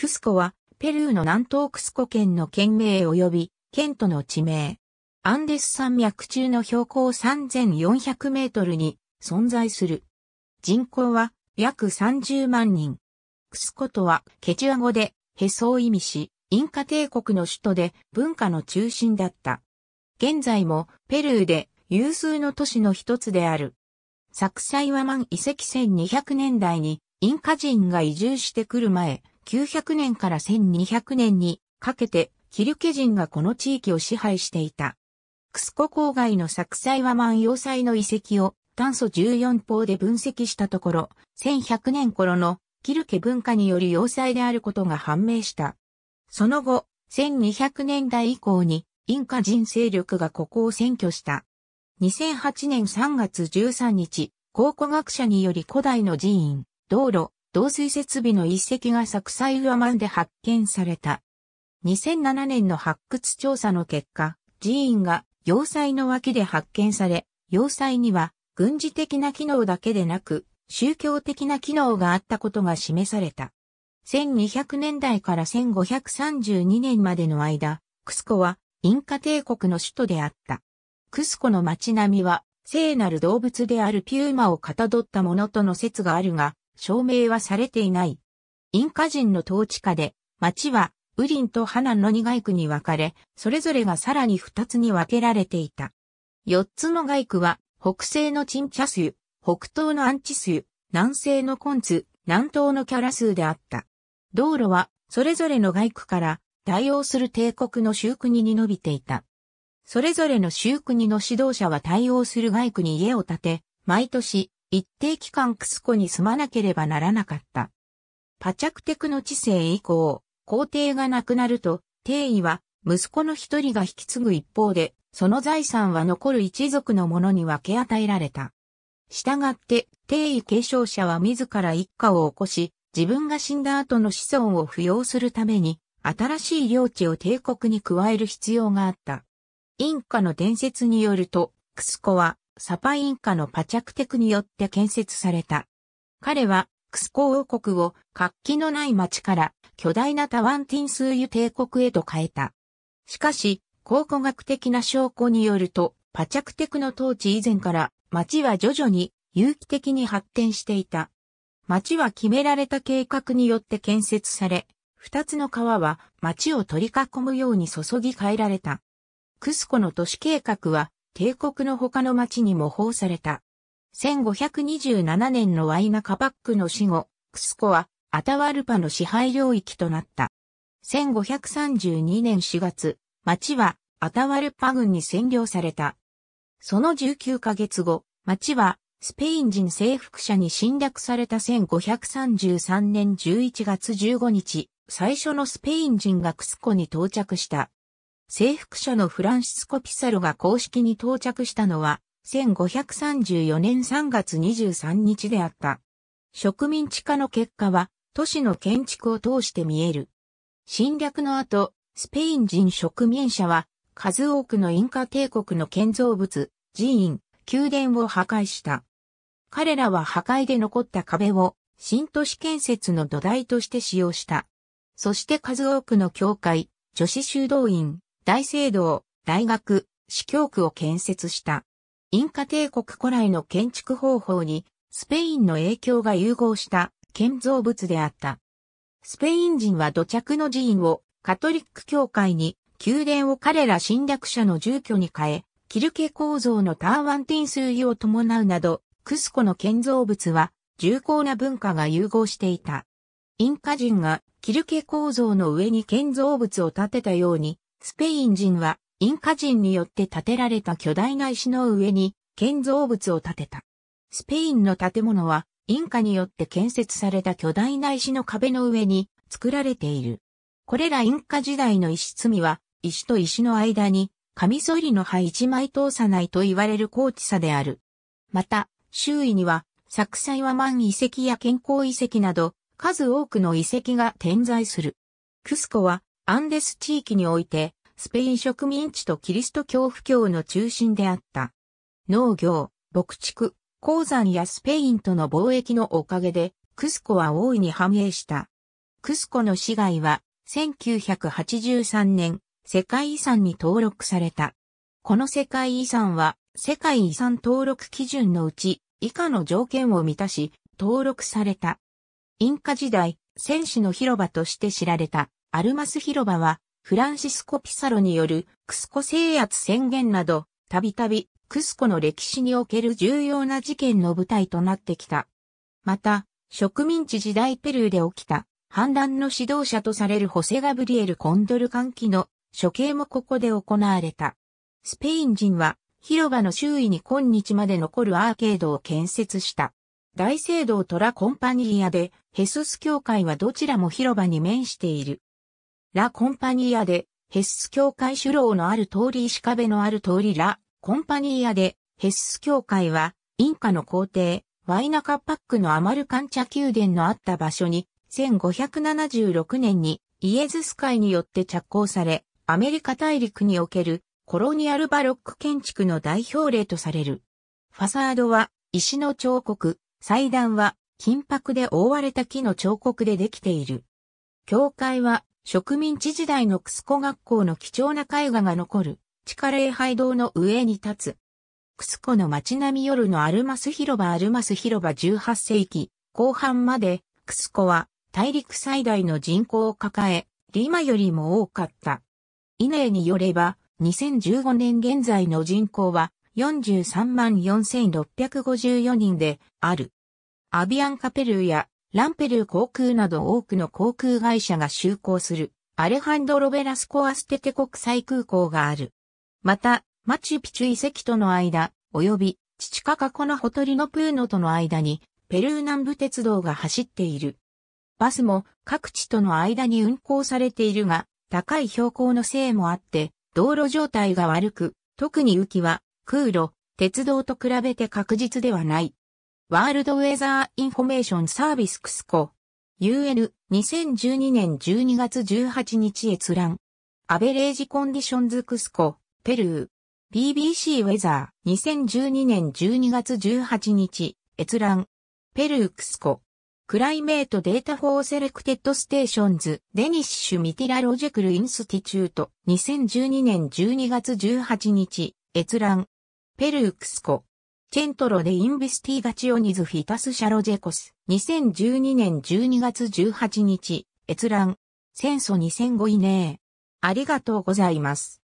クスコは、ペルーの南東クスコ県の県名及び、県との地名。アンデス山脈中の標高3400メートルに存在する。人口は約30万人。クスコとはケチュア語でへそを意味し、インカ帝国の首都で文化の中心だった。現在もペルーで有数の都市の一つである。サクサイワマン遺跡1200年代にインカ人が移住してくる前、900年から1200年にかけてキルケ人がこの地域を支配していた。クスコ郊外のサクイワは万葉祭の遺跡を炭素14法で分析したところ、1100年頃のキルケ文化による要塞であることが判明した。その後、1200年代以降にインカ人勢力がここを占拠した。2008年3月13日、考古学者により古代の寺院、道路、同水設備の一石がサクサイグアマンで発見された。2007年の発掘調査の結果、寺院が要塞の脇で発見され、要塞には軍事的な機能だけでなく、宗教的な機能があったことが示された。1200年代から1532年までの間、クスコはインカ帝国の首都であった。クスコの街並みは聖なる動物であるピューマをかたどったものとの説があるが、証明はされていない。インカ人の統治下で、町はウリンとハナンの二外区に分かれ、それぞれがさらに二つに分けられていた。四つの外区は、北西のチンチャスユ、北東のアンチスユ、南西のコンツ、南東のキャラスユであった。道路は、それぞれの外区から、対応する帝国の州国に伸びていた。それぞれの州国の指導者は対応する外区に家を建て、毎年一定期間クスコに住まなければならなかった。パチャクテクの治世以降、皇帝が亡くなると、帝位は息子の一人が引き継ぐ一方で、その財産は残る一族の者に分け与えられた。従って、帝位継承者は自ら一家を起こし、自分が死んだ後の子孫を扶養するために、新しい領地を帝国に加える必要があった。インカの伝説によると、クスコはサパインカのパチャクテクによって建設された。彼は、クスコ王国を活気のない町から巨大なタワンティンスーユ帝国へと変えた。しかし、考古学的な証拠によると、パチャクテクの統治以前から町は徐々に有機的に発展していた。町は決められた計画によって建設され、二つの川は町を取り囲むように注ぎ変えられた。クスコの都市計画は帝国の他の町に模倣された。1527年のワイナカパックの死後、クスコはアタワルパの支配領域となった。1532年4月、町はアタワルパ軍に占領された。その19ヶ月後、町はスペイン人征服者に侵略された1533年11月15日、最初のスペイン人がクスコに到着した。征服者のフランシスコ・ピサロが公式に到着したのは、1534年3月23日であった。植民地化の結果は、都市の建築を通して見える。侵略の後、スペイン人植民者は、数多くのインカ帝国の建造物、寺院、宮殿を破壊した。彼らは破壊で残った壁を、新都市建設の土台として使用した。そして数多くの教会、女子修道院、大聖堂、大学、司教区を建設した。インカ帝国古来の建築方法にスペインの影響が融合した建造物であった。スペイン人は土着の寺院をカトリック教会に宮殿を彼ら侵略者の住居に変え、キルケ構造のターワンティン数位を伴うなど、クスコの建造物は重厚な文化が融合していた。インカ人がキルケ構造の上に建造物を建てたように、スペイン人はインカ人によって建てられた巨大な石の上に建造物を建てた。スペインの建物はインカによって建設された巨大な石の壁の上に作られている。これらインカ時代の石積みは石と石の間にカミソリの葉一枚通さないと言われる高地差である。また、周囲には、作祭は万遺跡や健康遺跡など、数多くの遺跡が点在する。クスコは、アンデス地域において、スペイン植民地とキリスト教布教の中心であった。農業、牧畜、鉱山やスペインとの貿易のおかげで、クスコは大いに繁栄した。クスコの市街は、1983年、世界遺産に登録された。この世界遺産は、世界遺産登録基準のうち、以下の条件を満たし、登録された。インカ時代、戦士の広場として知られた、アルマス広場は、フランシスコ・ピサロによるクスコ制圧宣言など、たびたびクスコの歴史における重要な事件の舞台となってきた。また、植民地時代ペルーで起きた反乱の指導者とされるホセ・ガブリエル・コンドル歓喜の処刑もここで行われた。スペイン人は広場の周囲に今日まで残るアーケードを建設した。大聖堂トラコンパニーアでヘスス教会はどちらも広場に面している。ラ・コンパニーアで、ヘッス教会主郎のある通り石壁のある通りラ・コンパニーアで、ヘッス教会は、インカの皇帝、ワイナカパックのアマルカンチャ宮殿のあった場所に、1576年にイエズス会によって着工され、アメリカ大陸におけるコロニアルバロック建築の代表例とされる。ファサードは石の彫刻、祭壇は金箔で覆われた木の彫刻でできている。教会は植民地時代のクスコ学校の貴重な絵画が残る地下礼拝堂の上に立つ。クスコの街並み夜のアルマス広場アルマス広場18世紀後半までクスコは大陸最大の人口を抱え、リマよりも多かった。イネーによれば、2015年現在の人口は43万4654人である。アビアンカペルーやランペルー航空など多くの航空会社が就航する、アレハンドロ・ベラスコ・アステテ国際空港がある。また、マチュピチュ遺跡との間、及び、チチカカコのほとりのプーノとの間に、ペルー南部鉄道が走っている。バスも各地との間に運行されているが、高い標高のせいもあって、道路状態が悪く、特に浮きは、空路、鉄道と比べて確実ではない。ワールドウェザーインフォメーションサービスクスコ。UN、2012年12月18日閲覧。アベレージコンディションズクスコ、ペルー。BBC ウェザー、2012年12月18日、閲覧。ペルークスコ。クライメートデータフォーセレクテッドステーションズ、デニッシュミティラロジェクルインスティチュート、2012年12月18日、閲覧。ペルークスコ。チェントロでインビスティガチオニズフィタスシャロジェコス。2012年12月18日、閲覧。戦争2005位ねありがとうございます。